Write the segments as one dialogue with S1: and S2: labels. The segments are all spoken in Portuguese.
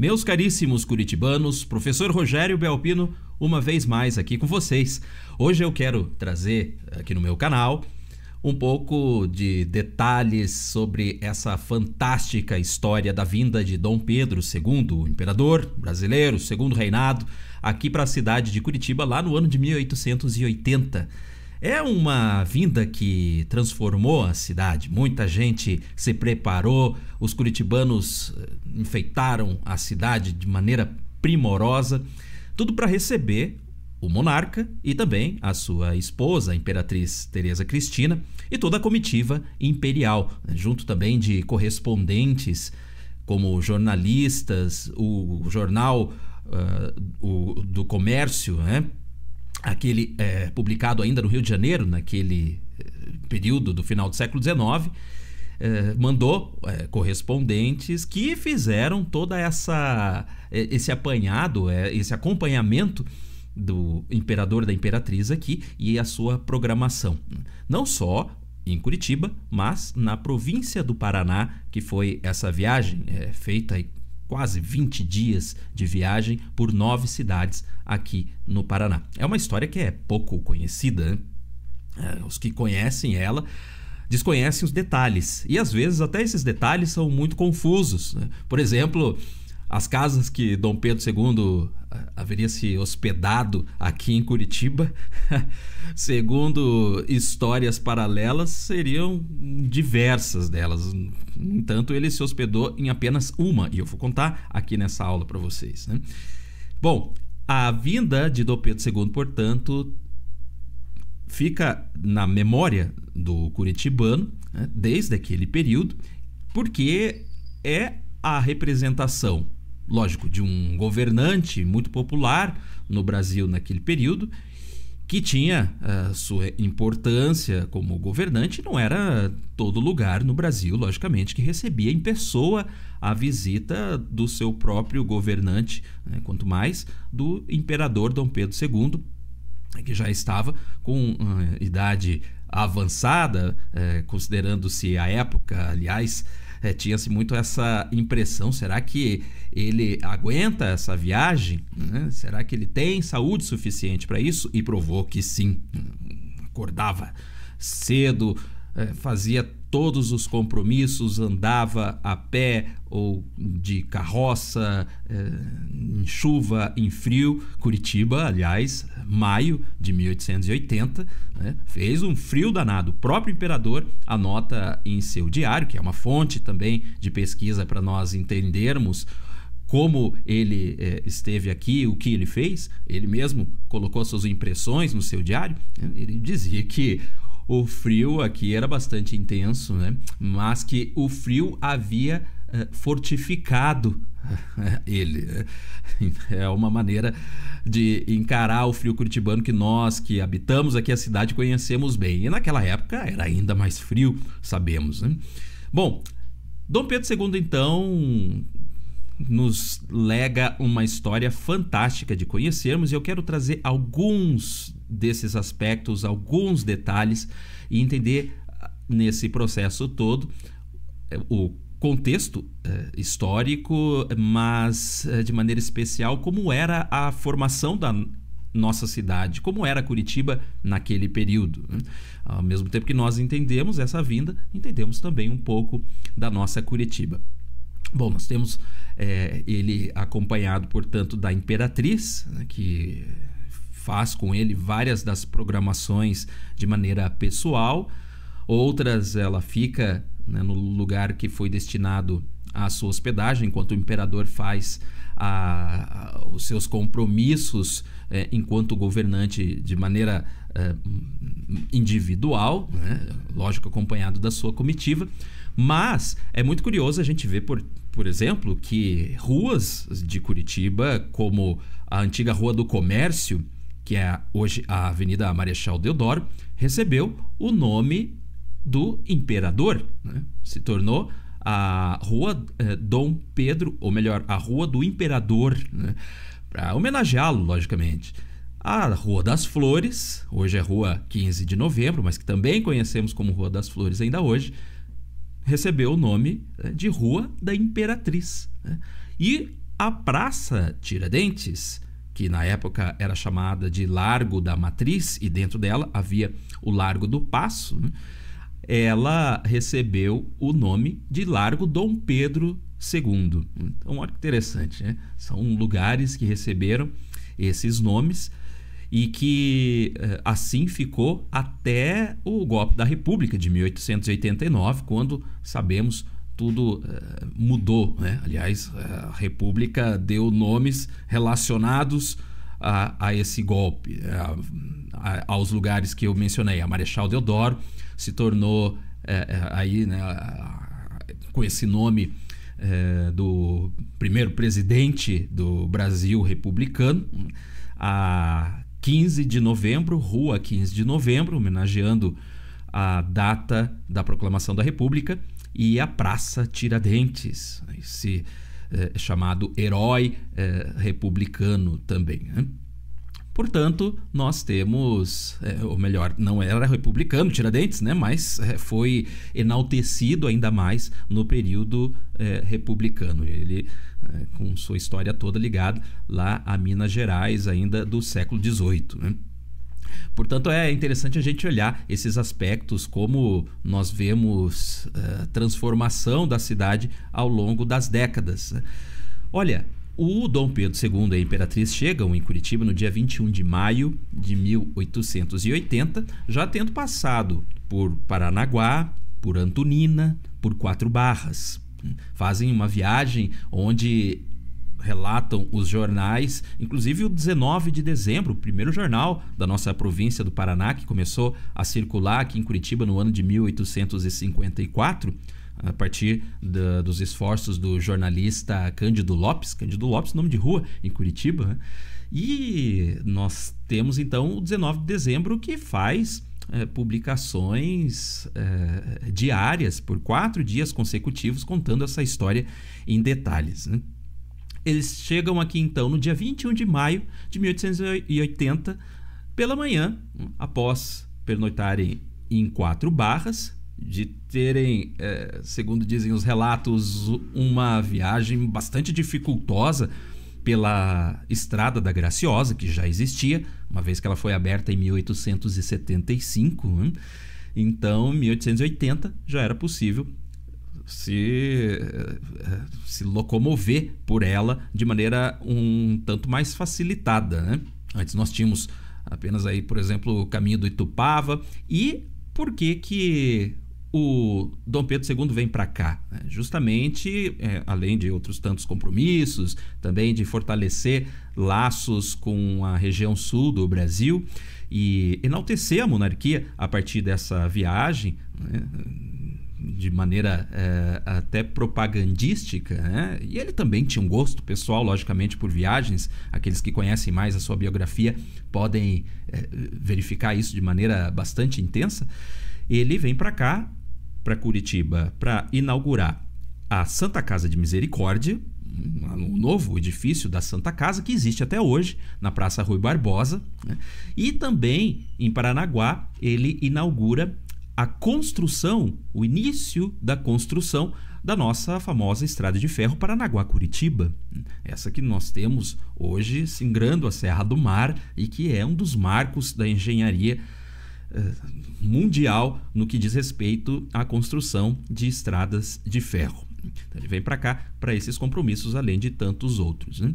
S1: Meus caríssimos curitibanos, professor Rogério Belpino, uma vez mais aqui com vocês. Hoje eu quero trazer aqui no meu canal um pouco de detalhes sobre essa fantástica história da vinda de Dom Pedro II, imperador brasileiro, segundo reinado, aqui para a cidade de Curitiba, lá no ano de 1880. É uma vinda que transformou a cidade. Muita gente se preparou, os curitibanos eh, enfeitaram a cidade de maneira primorosa, tudo para receber o monarca e também a sua esposa, a imperatriz Teresa Cristina, e toda a comitiva imperial, né, junto também de correspondentes como jornalistas, o jornal uh, o, do comércio, né? aquele é, publicado ainda no Rio de Janeiro, naquele é, período do final do século XIX, é, mandou é, correspondentes que fizeram toda essa esse apanhado, esse acompanhamento do imperador da imperatriz aqui e a sua programação. Não só em Curitiba, mas na província do Paraná, que foi essa viagem feita quase 20 dias de viagem por nove cidades aqui no Paraná. É uma história que é pouco conhecida, né? os que conhecem ela desconhecem os detalhes e às vezes até esses detalhes são muito confusos. Né? Por exemplo, as casas que Dom Pedro II ah, haveria se hospedado aqui em Curitiba, segundo histórias paralelas, seriam diversas delas. No entanto, ele se hospedou em apenas uma, e eu vou contar aqui nessa aula para vocês. Né? Bom, a vinda de Dom Pedro II, portanto, fica na memória do curitibano né, desde aquele período, porque é a representação, lógico, de um governante muito popular no Brasil naquele período que tinha a eh, sua importância como governante, não era todo lugar no Brasil, logicamente, que recebia em pessoa a visita do seu próprio governante, né? quanto mais do imperador Dom Pedro II, que já estava com eh, idade avançada, eh, considerando-se a época, aliás, é, tinha-se muito essa impressão: será que ele aguenta essa viagem? Né? Será que ele tem saúde suficiente para isso? E provou que sim. Acordava cedo, é, fazia todos os compromissos, andava a pé ou de carroça, eh, em chuva, em frio. Curitiba, aliás, maio de 1880, né, fez um frio danado. O próprio imperador anota em seu diário, que é uma fonte também de pesquisa para nós entendermos como ele eh, esteve aqui, o que ele fez, ele mesmo colocou suas impressões no seu diário. Né, ele dizia que o frio aqui era bastante intenso, né? Mas que o frio havia eh, fortificado ele. É uma maneira de encarar o frio curitibano que nós que habitamos aqui a cidade conhecemos bem. E naquela época era ainda mais frio, sabemos. Né? Bom, Dom Pedro II, então, nos lega uma história fantástica de conhecermos e eu quero trazer alguns desses aspectos, alguns detalhes e entender ah, nesse processo todo eh, o contexto eh, histórico, mas eh, de maneira especial como era a formação da nossa cidade, como era Curitiba naquele período. Né? Ao mesmo tempo que nós entendemos essa vinda, entendemos também um pouco da nossa Curitiba. Bom, nós temos é, ele acompanhado, portanto, da Imperatriz, né, que faz com ele várias das programações de maneira pessoal, outras ela fica né, no lugar que foi destinado à sua hospedagem, enquanto o imperador faz a, a, os seus compromissos é, enquanto governante de maneira é, individual, né, lógico, acompanhado da sua comitiva. Mas é muito curioso a gente ver, por, por exemplo, que ruas de Curitiba, como a antiga Rua do Comércio, que é hoje a Avenida Marechal Deodoro, recebeu o nome do imperador. Né? Se tornou a Rua eh, Dom Pedro, ou melhor, a Rua do Imperador, né? para homenageá-lo, logicamente. A Rua das Flores, hoje é Rua 15 de Novembro, mas que também conhecemos como Rua das Flores ainda hoje, recebeu o nome né, de Rua da Imperatriz. Né. E a Praça Tiradentes, que na época era chamada de Largo da Matriz, e dentro dela havia o Largo do Passo, né, ela recebeu o nome de Largo Dom Pedro II. Então, olha que interessante, né? São lugares que receberam esses nomes e que eh, assim ficou até o golpe da República de 1889, quando sabemos tudo eh, mudou. Né? Aliás, a República deu nomes relacionados a, a esse golpe, eh, a, a, aos lugares que eu mencionei. A Marechal Deodoro se tornou aí, né, com esse nome eh, do primeiro presidente do Brasil republicano. A 15 de novembro, Rua 15 de Novembro, homenageando a data da proclamação da República, e a Praça Tiradentes, esse é, chamado herói é, republicano também. Né? Portanto, nós temos, é, ou melhor, não era republicano Tiradentes, né? mas é, foi enaltecido ainda mais no período republicano. Ele é, com sua história toda ligada lá a Minas Gerais, ainda do século XVIII. Né? Portanto, é interessante a gente olhar esses aspectos, como nós vemos a é, uh, transformação da cidade ao longo das décadas. Olha, o Dom Pedro II e a Imperatriz chegam em Curitiba no dia 21 de maio de 1880, já tendo passado por Paranaguá, por Antonina, por Quatro Barras fazem uma viagem onde relatam os jornais, inclusive o 19 de dezembro, o primeiro jornal da nossa província do Paraná, que começou a circular aqui em Curitiba no ano de 1854 a partir da, dos esforços do jornalista Cândido Lopes, Cândido Lopes, nome de rua em Curitiba. Né? E nós temos então o 19 de dezembro que faz é, publicações é, diárias por quatro dias consecutivos contando essa história em detalhes. Né? Eles chegam aqui então no dia 21 de maio de 1880, pela manhã, após pernoitarem em quatro barras, de terem, é, segundo dizem os relatos, uma viagem bastante dificultosa pela Estrada da Graciosa, que já existia, uma vez que ela foi aberta em 1875. Hein? Né? Então, 1880 já era possível se, eh, se locomover por ela de maneira um tanto mais facilitada. Né? Antes nós tínhamos apenas aí, por exemplo, o caminho do Itupava. E por que que o Dom Pedro II vem para cá, né? justamente é, além de outros tantos compromissos, também de fortalecer laços com a região sul do Brasil e enaltecer a monarquia a partir dessa viagem. Né? de maneira é, até propagandística, né? e ele também tinha um gosto pessoal, logicamente, por viagens. Aqueles que conhecem mais a sua biografia podem é, verificar isso de maneira bastante intensa. Ele vem para cá para Curitiba para inaugurar a Santa Casa de Misericórdia, um novo edifício da Santa Casa que existe até hoje na Praça Rui Barbosa, né? e também em Paranaguá ele inaugura a construção, o início da construção da nossa famosa estrada de ferro Paranaguá-Curitiba. Essa que nós temos hoje, singrando a Serra do Mar e que é um dos marcos da engenharia eh, mundial no que diz respeito à construção de estradas de ferro. Então, ele vem para cá para esses compromissos, além de tantos outros. Né?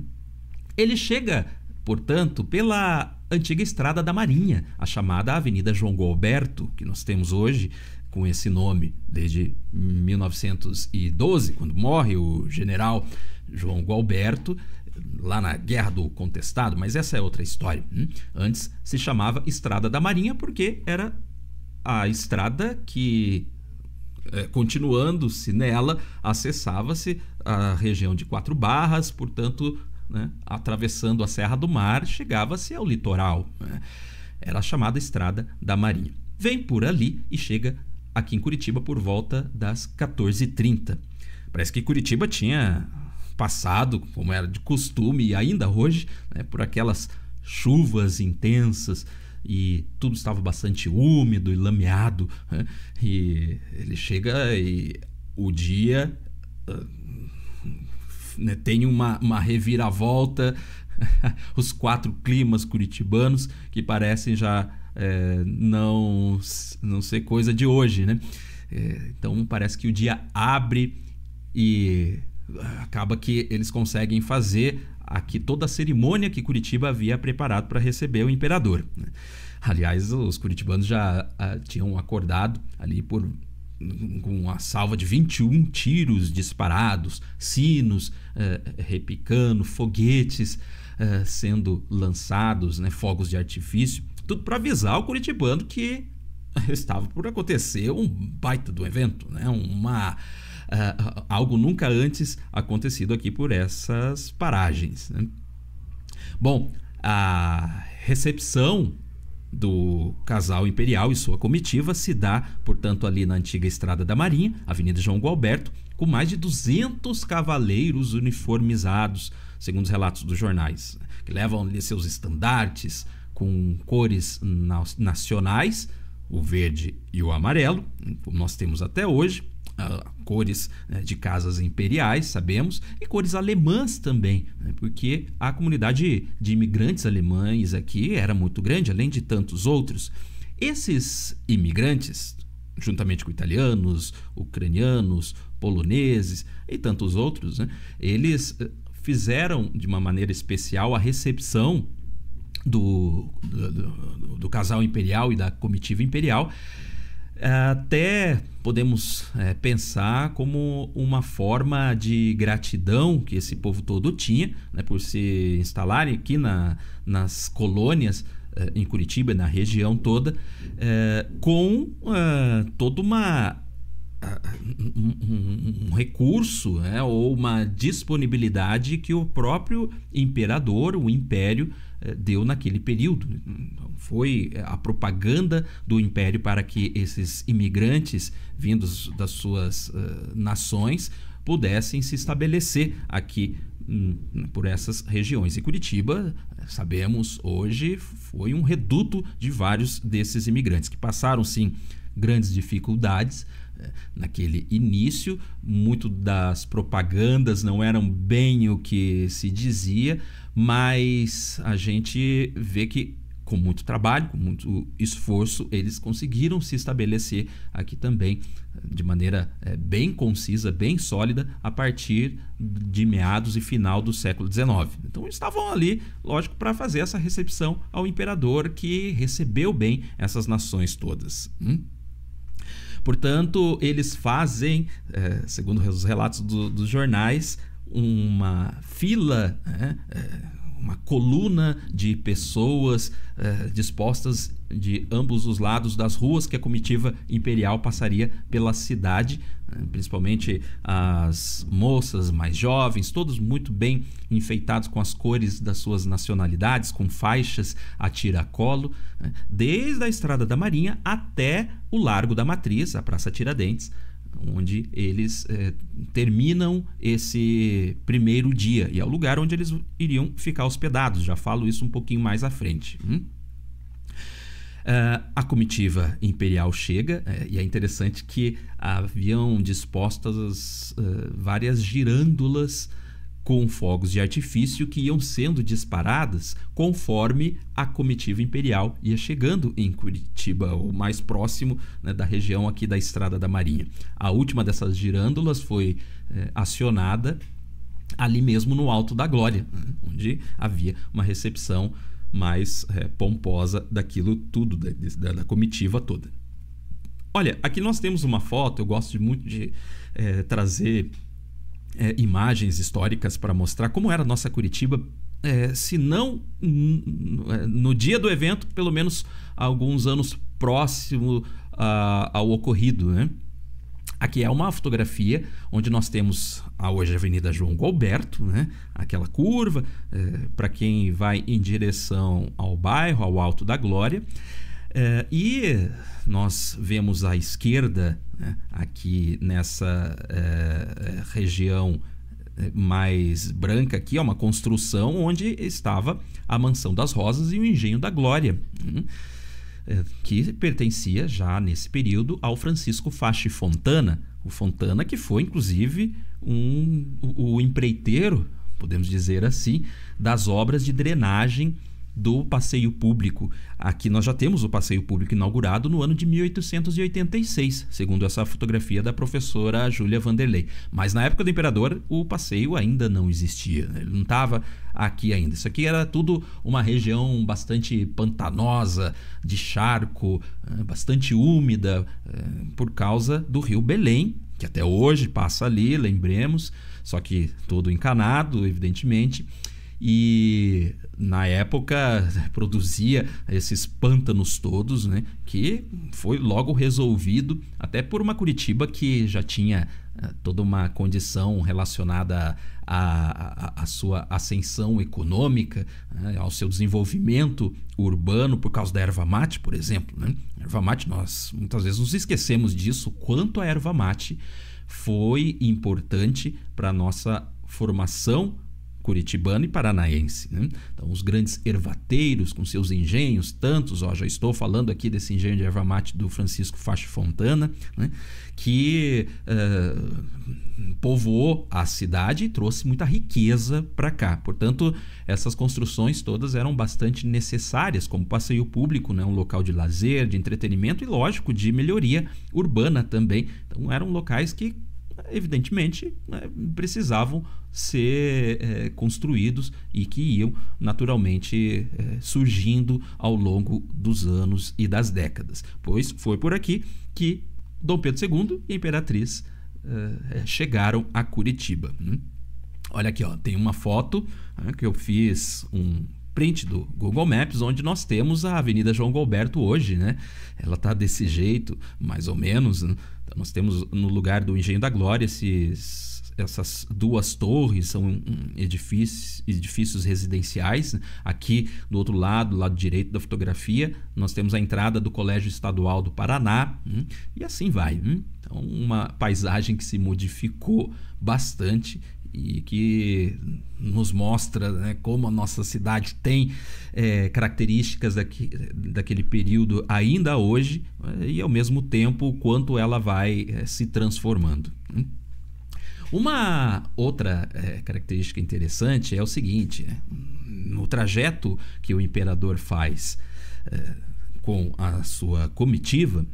S1: Ele chega, portanto, pela antiga estrada da Marinha, a chamada Avenida João Galberto, que nós temos hoje com esse nome desde 1912, quando morre o general João Galberto, lá na Guerra do Contestado, mas essa é outra história. Hein? Hum? Antes se chamava Estrada da Marinha porque era a estrada que, é, continuando-se nela, acessava-se a região de Quatro Barras, portanto, né, atravessando a Serra do Mar, chegava-se ao litoral. Né? Era chamada Estrada da Marinha. Vem por ali e chega aqui em Curitiba por volta das 14h30. Parece que Curitiba tinha passado, como era de costume e ainda hoje, né, por aquelas chuvas intensas e tudo estava bastante úmido e lameado. Né? E ele chega e o dia ah, né, tem uma, uma reviravolta. Os quatro climas curitibanos que parecem já é, não, não ser coisa de hoje, né? É, então parece que o dia abre e acaba que eles conseguem fazer aqui toda a cerimônia que Curitiba havia preparado para receber o imperador. Né? Aliás, os curitibanos já uh, tinham acordado ali por com a salva de 21 tiros disparados, sinos uh, repicando, foguetes uh, sendo lançados, né, fogos de artifício, tudo para avisar o curitibano que estava por acontecer um baita do evento, né, uma uh, algo nunca antes acontecido aqui por essas paragens. Né? Bom, a recepção do casal imperial e sua comitiva se dá, portanto, ali na antiga Estrada da Marinha, Avenida João Gualberto, com mais de 200 cavaleiros uniformizados, segundo os relatos dos jornais, que levam ali seus estandartes com cores nacionais, o verde e o amarelo, como nós temos até hoje, cores né, de casas imperiais, sabemos, e cores alemãs também, né, porque a comunidade de imigrantes alemães aqui era muito grande, além de tantos outros. Esses imigrantes, juntamente com italianos, ucranianos, poloneses e tantos outros, né, eles eh, fizeram de uma maneira especial a recepção do, do, do, do casal imperial e da comitiva imperial até podemos é, pensar como uma forma de gratidão que esse povo todo tinha né, por se instalarem aqui na, nas colônias é, em Curitiba, na região toda, é, com ah, toda uma um, um, recurso né, ou uma disponibilidade que o próprio imperador, o império, eh, deu naquele período. Então, foi eh, a propaganda do império para que esses imigrantes vindos das suas uh, nações pudessem se estabelecer aqui hum, por essas regiões. E Curitiba, sabemos hoje, foi um reduto de vários desses imigrantes que passaram sim grandes dificuldades, naquele início, muito das propagandas não eram bem o que se dizia, mas a gente vê que com muito trabalho, com muito esforço, eles conseguiram se estabelecer aqui também de maneira é, bem concisa, bem sólida, a partir de meados e final do século XIX. Então estavam ali, lógico, para fazer essa recepção ao imperador que recebeu bem essas nações todas. Hum? Portanto, eles fazem, é, segundo os relatos do, dos jornais, uma fila, né, é, uma coluna de pessoas é, dispostas de ambos os lados das ruas que a comitiva imperial passaria pela cidade principalmente as moças mais jovens, todos muito bem enfeitados com as cores das suas nacionalidades, com faixas a tiracolo, né? desde a Estrada da Marinha até o Largo da Matriz, a Praça Tiradentes, onde eles eh, terminam esse primeiro dia e é o lugar onde eles iriam ficar hospedados. Já falo isso um pouquinho mais à frente. Hum? Uh, a comitiva imperial chega, uh, e é interessante que haviam dispostas uh, várias girândulas com fogos de artifício que iam sendo disparadas conforme a comitiva imperial ia chegando em Curitiba, o mais próximo né, da região aqui da Estrada da Marinha. A última dessas girândulas foi eh, acionada ali mesmo no Alto da Glória, né, onde havia uma recepção mais é, pomposa daquilo tudo, da, da, da, comitiva toda. Olha, aqui nós temos uma foto, eu gosto muito de é, trazer é, imagens históricas para mostrar como era a nossa Curitiba, é, se não é, no dia do evento, pelo menos alguns anos próximo a, ao ocorrido, né? Aqui é uma fotografia onde nós temos ah, a hoje Avenida João Galberto, né? aquela curva, é, eh, para quem vai em direção ao bairro, ao Alto da Glória. É, e nós vemos à esquerda, né? aqui nessa é, região mais branca aqui, é uma construção onde estava a Mansão das Rosas e o Engenho da Glória. Hum. Eh, que pertencia já nesse período ao Francisco Fache Fontana. O Fontana, que foi inclusive um, o, o empreiteiro, podemos dizer assim, das obras de drenagem do passeio público. Aqui nós já temos o passeio público inaugurado no ano de 1886, segundo essa fotografia da professora Júlia Vanderlei. Mas na época do imperador, o passeio ainda não existia, né? ele não estava aqui ainda. Isso aqui era tudo uma região bastante pantanosa, de charco, eh, bastante úmida, eh, por causa do rio Belém, que até hoje passa ali, lembremos, só que todo encanado, evidentemente e na época produzia esses pântanos todos, né? Que foi logo resolvido, até por uma Curitiba que já tinha eh, toda uma condição relacionada à, à, à sua ascensão econômica, né? ao seu desenvolvimento urbano por causa da erva mate, por exemplo. Né? erva mate, nós muitas vezes nos esquecemos disso, quanto a erva mate foi importante para a nossa formação curitibano e paranaense. Né? Então, os grandes ervateiros com seus engenhos, tantos, ó, já estou falando aqui desse engenho de erva mate do Francisco Fache Fontana, né? que uh, povoou a cidade e trouxe muita riqueza para cá. Portanto, essas construções todas eram bastante necessárias como passeio público, né? um local de lazer, de entretenimento e, lógico, de melhoria urbana também. Então, eram locais que evidentemente, né, precisavam ser é, construídos e que iam naturalmente é, surgindo ao longo dos anos e das décadas. Pois foi por aqui que Dom Pedro II e a Imperatriz é, chegaram a Curitiba. Né. Olha aqui, ó, tem uma foto né, que eu fiz um print do Google Maps, onde nós temos a Avenida João Galberto hoje, né? Ela tá desse jeito, mais ou menos. Né? Então, nós temos no lugar do Engenho da Glória esses essas duas torres são hum, edifícios, edifícios residenciais. Né? Aqui do outro lado, lado direito da fotografia, nós temos a entrada do Colégio Estadual do Paraná hum? e assim vai. Hum? Então, uma paisagem que se modificou bastante e que nos mostra né, como a nossa cidade tem é, características daqui, daquele período ainda hoje é, e ao mesmo tempo quanto ela vai é, se transformando. Uma outra é, característica interessante é o seguinte: né? no trajeto que o imperador faz é, com a sua comitiva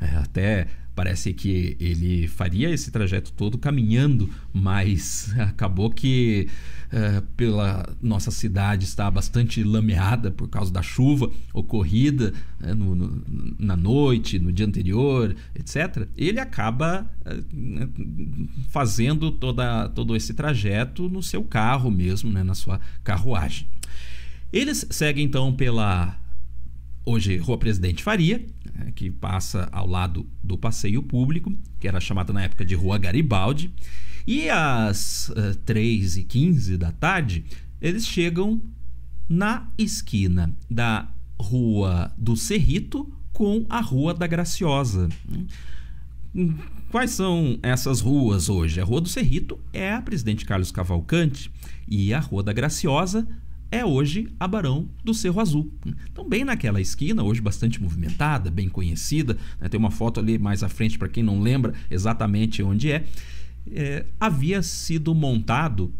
S1: né, até Parece que ele faria esse trajeto todo caminhando, mas acabou que uh, pela nossa cidade está bastante lameada por causa da chuva ocorrida né, no, no, na noite, no dia anterior, etc. Ele acaba uh, fazendo toda, todo esse trajeto no seu carro mesmo, né, na sua carruagem. Eles seguem então pela hoje Rua Presidente Faria, né, que passa ao lado do passeio público, que era chamada na época de Rua Garibaldi. E às uh, eh, 3 e 15 da tarde, eles chegam na esquina da Rua do Cerrito com a Rua da Graciosa. Hum, quais são essas ruas hoje? A Rua do Cerrito é a Presidente Carlos Cavalcante e a Rua da Graciosa é hoje a Barão do Cerro Azul. Então, bem naquela esquina, hoje bastante movimentada, bem conhecida, né? tem uma foto ali mais à frente para quem não lembra exatamente onde é, é havia sido montado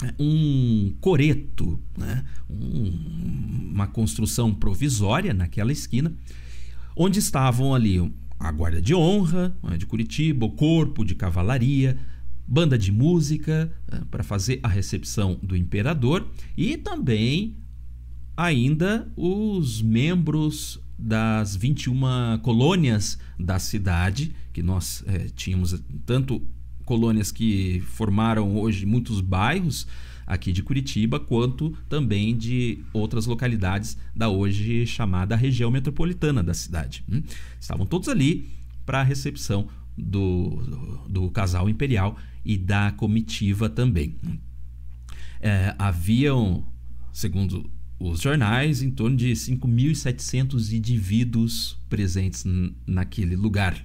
S1: né, um coreto, né? um, uma construção provisória naquela esquina, onde estavam ali a guarda de honra né, de Curitiba, o corpo de cavalaria, banda de música eh, para fazer a recepção do imperador e também ainda os membros das 21 colônias da cidade, que nós é, tínhamos tanto colônias que formaram hoje muitos bairros aqui de Curitiba, quanto também de outras localidades da hoje chamada região metropolitana da cidade. Hum. Estavam todos ali para a recepção do, do casal imperial e da comitiva também. É, haviam, segundo os jornais, em torno de 5.700 indivíduos presentes naquele lugar.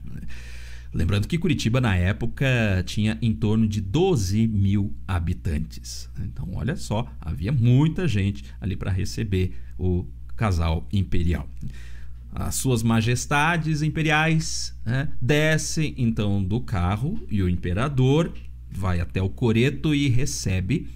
S1: Lembrando que Curitiba, na época, tinha em torno de 12 mil habitantes. Então, olha só, havia muita gente ali para receber o casal imperial as suas majestades imperiais né, descem então do carro e o imperador vai até o coreto e recebe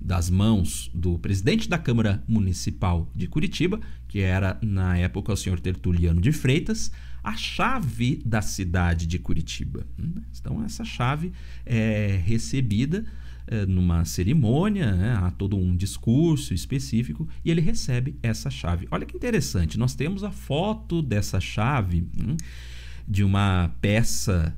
S1: das mãos do presidente da Câmara Municipal de Curitiba, que era na época o senhor Tertuliano de Freitas, a chave da cidade de Curitiba. Hum, então essa chave é recebida eh, numa cerimônia, né? há todo um discurso específico e ele recebe essa chave. Olha que interessante, nós temos a foto dessa chave hein? Hum, de uma peça,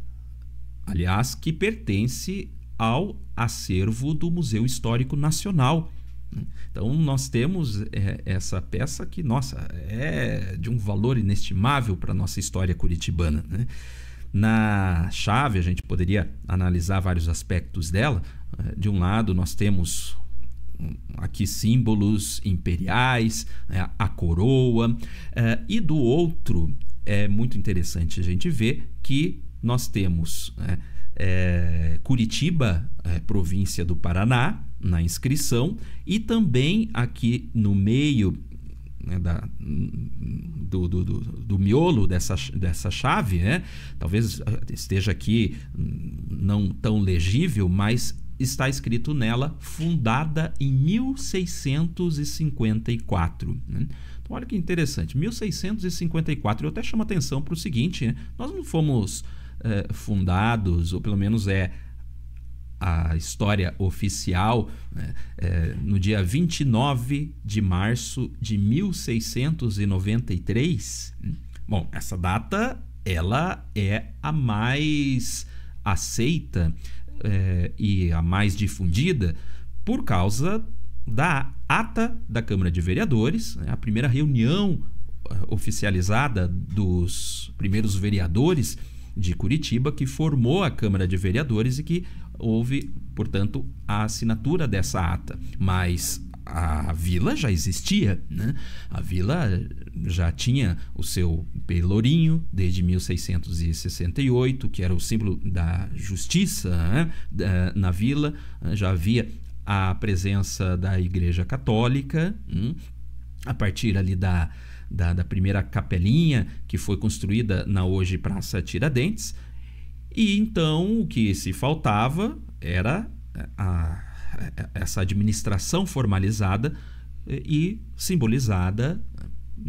S1: aliás, que pertence ao acervo do Museu Histórico Nacional. Hum. Então nós temos é, essa peça que, nossa, é de um valor inestimável para a nossa história curitibana. Né? Na chave, a gente poderia analisar vários aspectos dela. Eh, de um lado, nós temos hum, aqui símbolos imperiais, né, a coroa, eh, e do outro, é muito interessante a gente ver que nós temos né, eh, Curitiba, província do Paraná, na inscrição, e também aqui no meio né, da, do, do, do, do, miolo dessa, dessa chave, né? talvez esteja aqui não tão legível, mas está escrito nela fundada em 1654. Né? Então, olha que interessante, 1654. Eu até chamo atenção para o seguinte: né? nós não fomos eh, fundados, ou pelo menos é a história oficial, né, é, no dia 29 de março de 1693. Hum, bom, essa data ela é a mais aceita é, e a mais difundida por causa da ata da Câmara de Vereadores, né, a primeira reunião é, oficializada dos primeiros vereadores de Curitiba que formou a Câmara de Vereadores e que houve, portanto, a assinatura dessa ata. Mas a vila já existia, né? A vila já tinha o seu pelourinho desde 1668, que era o símbolo da justiça né? na vila. Já havia a presença da Igreja Católica, hum, a partir ali da, da, da, primeira capelinha que foi construída na hoje Praça Tiradentes. E então o que se faltava era eh, a, eh, essa administração formalizada eh, e simbolizada,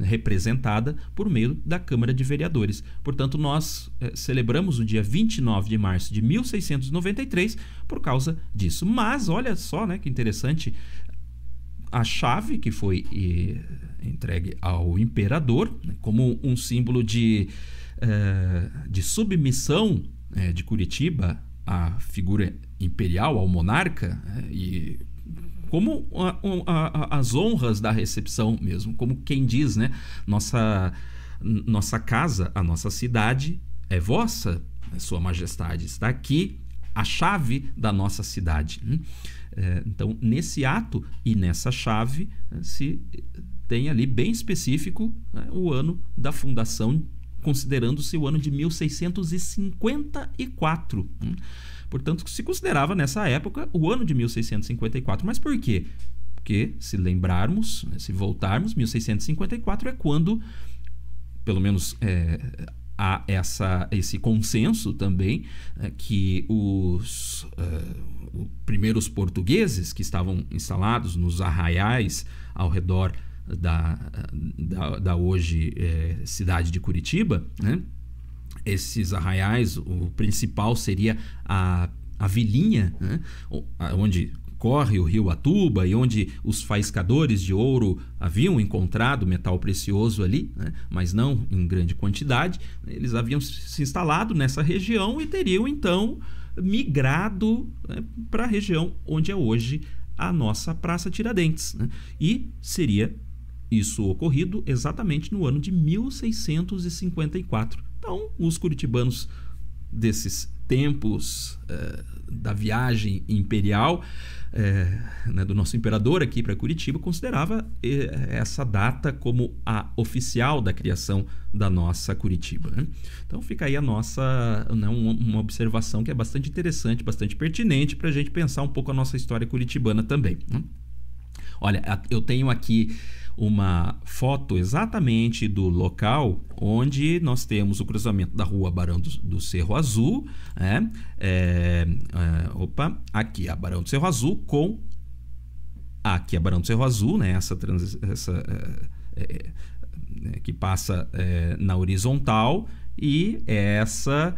S1: representada por meio da Câmara de Vereadores. Portanto, nós celebramos o dia 29 de março de 1693 por causa disso. Mas olha só, né, que interessante a chave que foi eh, entregue ao imperador né, como um símbolo de, eh, de submissão é, de Curitiba a figura imperial, ao monarca, é, e como a, a, as honras da recepção mesmo, como quem diz, né? Nossa, nossa casa, a nossa cidade é vossa, né, Sua Majestade está aqui, a chave da nossa cidade. Hum? É, então, nesse ato e nessa chave né, se tem ali bem específico né, o ano da fundação considerando-se o ano de 1654. Hum? Portanto, se considerava nessa época o ano de 1654. Mas por quê? Porque, se lembrarmos, né, se voltarmos, 1654 é quando, pelo menos é, há essa, esse consenso também, é, que os uh, primeiros portugueses que estavam instalados nos arraiais ao redor da, da, da hoje é, cidade de Curitiba, né? esses arraiais, o principal seria a, a vilinha, né? onde corre o rio Atuba e onde os faiscadores de ouro haviam encontrado metal precioso ali, né? mas não em grande quantidade, eles haviam se instalado nessa região e teriam então migrado né, para a região onde é hoje a nossa Praça Tiradentes. Né? E seria isso ocorrido exatamente no ano de 1654. Então, os curitibanos desses tempos eh, da viagem imperial eh, né, do nosso imperador aqui para Curitiba considerava eh, essa data como a oficial da criação da nossa Curitiba. Né? Então fica aí a nossa né, uma, uma, observação que é bastante interessante, bastante pertinente para a gente pensar um pouco a nossa história curitibana também. Né? Olha, eu tenho aqui uma foto exatamente do local onde nós temos o cruzamento da rua Barão do, do Cerro Azul, né? é, é, opa, aqui é a Barão do Cerro Azul com aqui é a Barão do Cerro Azul, né? Essa, trans, essa é, né? que passa na horizontal e essa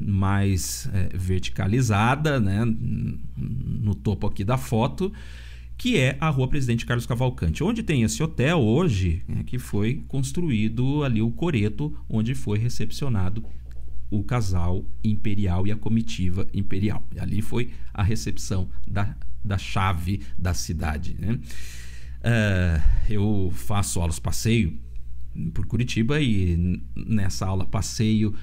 S1: mais verticalizada, né? No topo aqui da foto que é a Rua Presidente Carlos Cavalcante, onde tem esse hotel hoje, né, que foi construído ali o Coreto, onde foi recepcionado o casal imperial e a comitiva imperial. E ali foi a recepção da, da chave da cidade. Né? Uh, eu faço aulas passeio por Curitiba e nessa aula passeio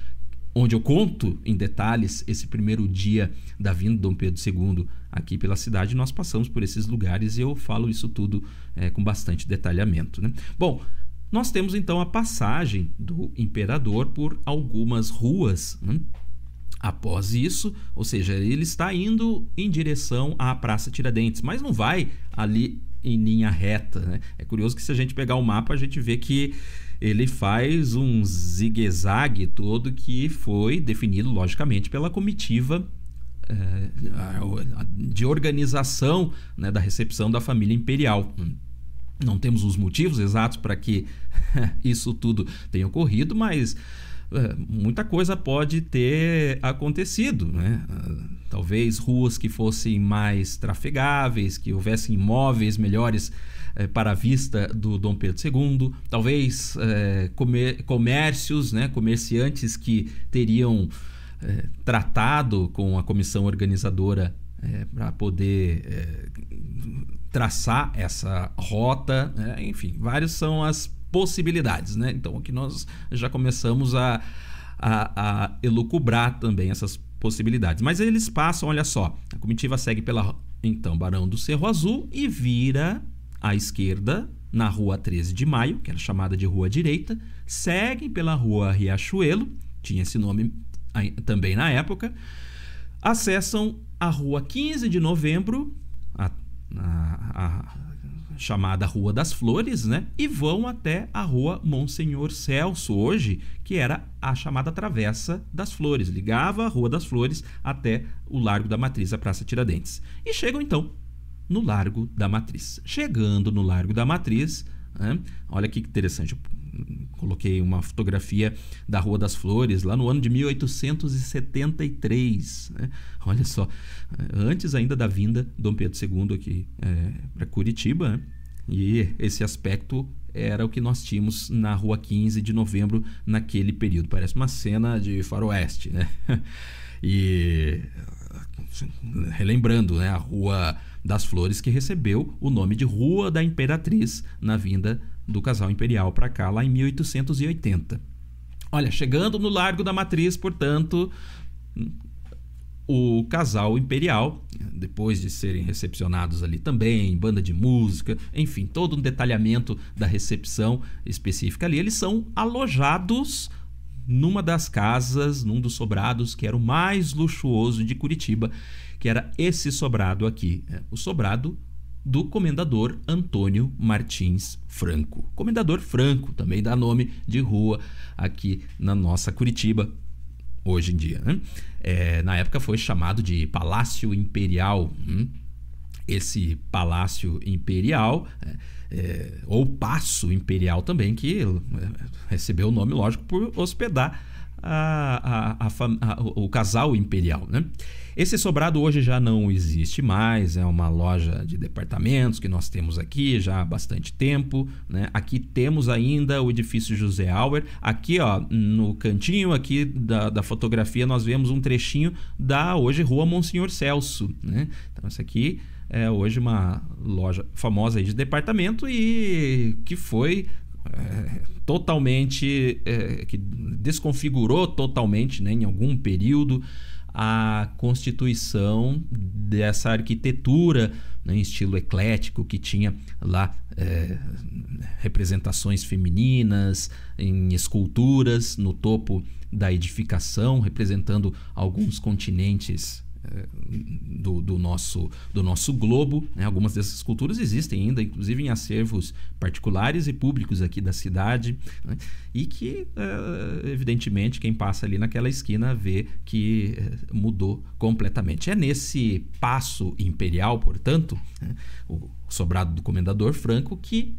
S1: onde eu conto em detalhes esse primeiro dia da vinda de Dom Pedro II aqui pela cidade. Nós passamos por esses lugares e eu falo isso tudo é, com bastante detalhamento. Né? Bom, nós temos então a passagem do imperador por algumas ruas. Né? Após isso, ou seja, ele está indo em direção à Praça Tiradentes, mas não vai ali em linha reta. Né? É curioso que se a gente pegar o mapa, a gente vê que ele faz um zigue-zague todo que foi definido, logicamente, pela comitiva eh, de organização né, da recepção da família imperial. Não temos os motivos exatos para que isso tudo tenha ocorrido, mas eh, muita coisa pode ter acontecido. Né? talvez ruas que fossem mais trafegáveis, que houvessem imóveis melhores eh, para a vista do Dom Pedro II, talvez eh, comer, comércios, né, comerciantes que teriam eh, tratado com a comissão organizadora eh, para poder eh, traçar essa rota, né. enfim, vários são as possibilidades, né? Então aqui nós já começamos a, a, a elucubrar também essas possibilidades possibilidades. Mas eles passam, olha só, a comitiva segue pela então Barão do Cerro Azul e vira à esquerda na Rua 13 de Maio, que era chamada de Rua Direita, seguem pela Rua Riachuelo, tinha esse nome também na época, acessam a Rua 15 de Novembro, a, a, a chamada Rua das Flores, né? E vão até a Rua Monsenhor Celso, hoje, que era a chamada Travessa das Flores. Ligava a Rua das Flores até o Largo da Matriz, a Praça Tiradentes. E chegam então no Largo da Matriz. Chegando no Largo da Matriz, né? olha que interessante, coloquei uma fotografia da Rua das Flores, lá no ano de 1873. Né? Olha só, antes ainda da vinda Dom Pedro II aqui é, para Curitiba, né? e esse aspecto era o que nós tínhamos na Rua 15 de Novembro naquele período. Parece uma cena de faroeste, né? E relembrando, né, a Rua das Flores que recebeu o nome de Rua da Imperatriz na vinda do casal imperial para cá lá em 1880. Olha, chegando no Largo da Matriz, portanto, o casal imperial, depois de serem recepcionados ali também, banda de música, enfim, todo um detalhamento da recepção específica ali, eles são alojados numa das casas, num dos sobrados que era o mais luxuoso de Curitiba, que era esse sobrado aqui, é, o sobrado do comendador Antônio Martins Franco. Comendador Franco também dá nome de rua aqui na nossa Curitiba, hoje em dia. Né? É, na época foi chamado de Palácio Imperial. Hum? Esse Palácio Imperial. É, é, ou Passo Imperial também, que é, recebeu o nome, lógico, por hospedar a, a, a, o, casal imperial. Né? Esse sobrado hoje já não existe mais, é uma loja de departamentos que nós temos aqui já há bastante tempo. Né? Aqui temos ainda o edifício José Auer. Aqui ó, no cantinho aqui da, da fotografia nós vemos um trechinho da hoje Rua Monsenhor Celso. Né? Então, isso aqui é hoje uma loja famosa de departamento e que foi é, totalmente é, que desconfigurou totalmente né, em algum período a constituição dessa arquitetura né, em estilo eclético que tinha lá é, representações femininas em esculturas no topo da edificação representando alguns continentes do, do, nosso, do nosso globo. Né? Algumas dessas culturas existem ainda, inclusive em acervos particulares e públicos aqui da cidade. Né? E que, eh, evidentemente, quem passa ali naquela esquina vê que eh, mudou completamente. É nesse passo imperial, portanto, né? o sobrado do comendador Franco, que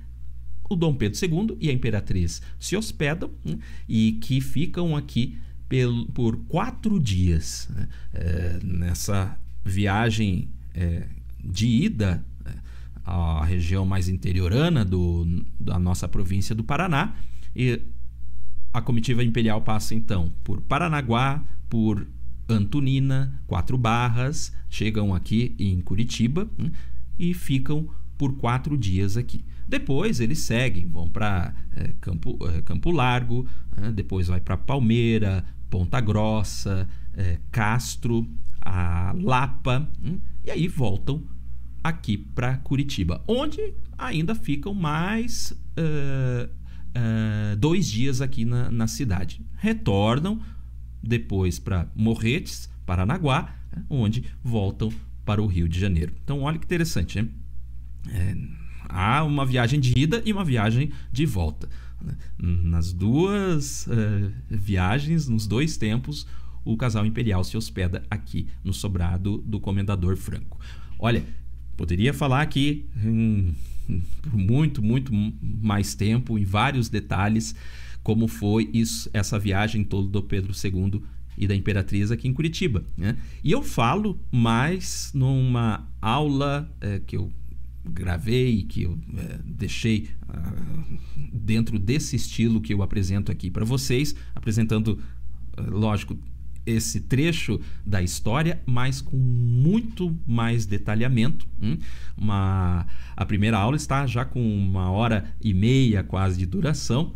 S1: o Dom Pedro II e a Imperatriz se hospedam né, e que ficam aqui pelo, por quatro dias. Né? É, nessa viagem é, de ida né? à região mais interiorana do, da nossa província do Paraná, e a comitiva imperial passa então por Paranaguá, por Antonina, Quatro Barras, chegam aqui em Curitiba né? e ficam por quatro dias aqui. Depois eles seguem, vão para é, Campo, é, Campo Largo, né? depois vai para Palmeira, Ponta Grossa, é, Castro, a Lapa, hein? Hum, e aí voltam aqui para Curitiba, onde ainda ficam mais uh, uh, dois dias aqui na, na cidade. Retornam depois para Morretes, Paranaguá, onde voltam para o Rio de Janeiro. Então, olha que interessante, né? É, há uma viagem de ida e uma viagem de volta. Né? Nas duas uh, viagens, nos dois tempos, o casal imperial se hospeda aqui no sobrado do Comendador Franco. Olha, poderia falar aqui hum, por muito, muito mais tempo, em vários detalhes, como foi isso, essa viagem toda do Pedro II e da Imperatriz aqui em Curitiba. Né? E eu falo mais numa aula é, que eu gravei, que eu é, deixei uh, dentro desse estilo que eu apresento aqui para vocês, apresentando, uh, lógico, esse trecho da história, mas com muito mais detalhamento. Hum? Uma, a primeira aula está já com uma hora e meia quase de duração.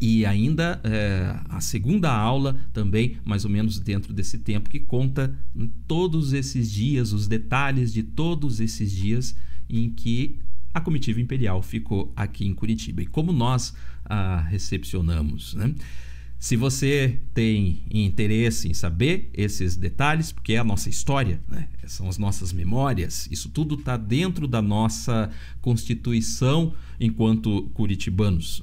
S1: E ainda é, a segunda aula também, mais ou menos dentro desse tempo, que conta hum, todos esses dias, os detalhes de todos esses dias em que a comitiva imperial ficou aqui em Curitiba. E como nós a recepcionamos, né? Se você tem interesse em saber esses detalhes, porque é a nossa história, né? são as nossas memórias, isso tudo está dentro da nossa constituição enquanto curitibanos.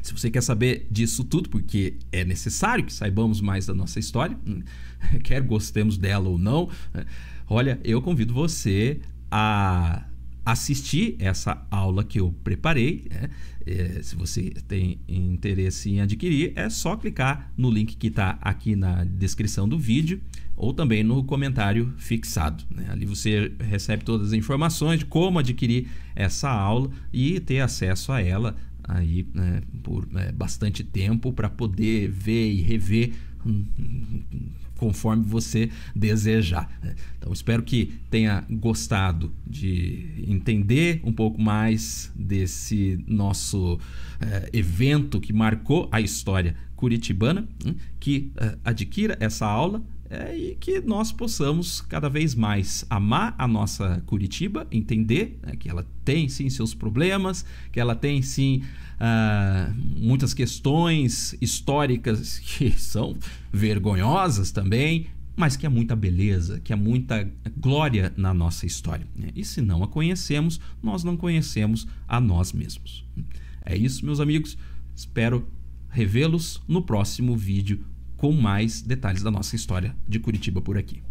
S1: Se você quer saber disso tudo, porque é necessário que saibamos mais da nossa história, quer gostemos dela ou não, né? olha, eu convido você a assistir essa aula que eu preparei. Né? É, se você tem interesse em adquirir, é só clicar no link que está aqui na descrição do vídeo ou também no comentário fixado. Né? Ali você recebe todas as informações de como adquirir essa aula e ter acesso a ela aí né, por é, bastante tempo para poder ver e rever conforme você desejar. Então espero que tenha gostado de entender um pouco mais desse nosso eh, evento que marcou a história curitibana, hum, que eh, adquira essa aula é, e que nós possamos cada vez mais amar a nossa Curitiba, entender né, que ela tem sim seus problemas, que ela tem sim uh, muitas questões históricas que são vergonhosas também, mas que há é muita beleza, que há é muita glória na nossa história. Né? E se não a conhecemos, nós não conhecemos a nós mesmos. É isso, meus amigos. Espero revê-los no próximo vídeo com mais detalhes da nossa história de Curitiba por aqui.